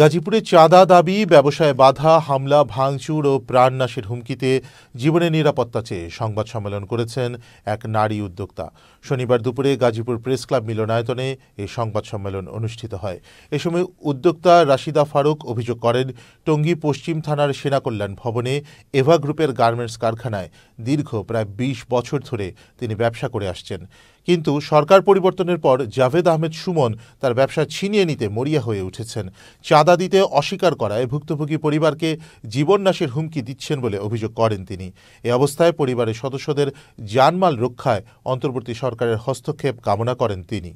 গাজীপুরে চাঁদা দাবি ব্যবসায় বাধা হামলা ভাঙচুর ও প্রাণনাশের হুমকিতে জীবনের নিরাপত্তা চেয়ে সংবাদ সম্মেলন করেছেন এক নারী উদ্যোক্তা শনিবার দুপুরে গাজীপুর প্রেস ক্লাব মিলনায়তনে এই সংবাদ সম্মেলন অনুষ্ঠিত হয় এ সময় উদ্যোক্তা রাশিদা ফারুক অভিযোগ করেন টঙ্গী পশ্চিম থানার সেনাকল্যাণ ভবনে এভা গ্রুপের গার্মেন্টস কারখানায় দীর্ঘ প্রায় ২০ বছর ধরে তিনি ব্যবসা করে আসছেন কিন্তু সরকার পরিবর্তনের পর জাভেদ আহমেদ সুমন তার ব্যবসা ছিনিয়ে নিতে মরিয়া হয়ে উঠেছেন চাঁদা দিতে অস্বীকার করায় ভুক্তভোগী পরিবারকে জীবননাশের হুমকি দিচ্ছেন বলে অভিযোগ করেন তিনি এ অবস্থায় পরিবারের সদস্যদের জানমাল রক্ষায় অন্তর্বর্তী সরকারের হস্তক্ষেপ কামনা করেন তিনি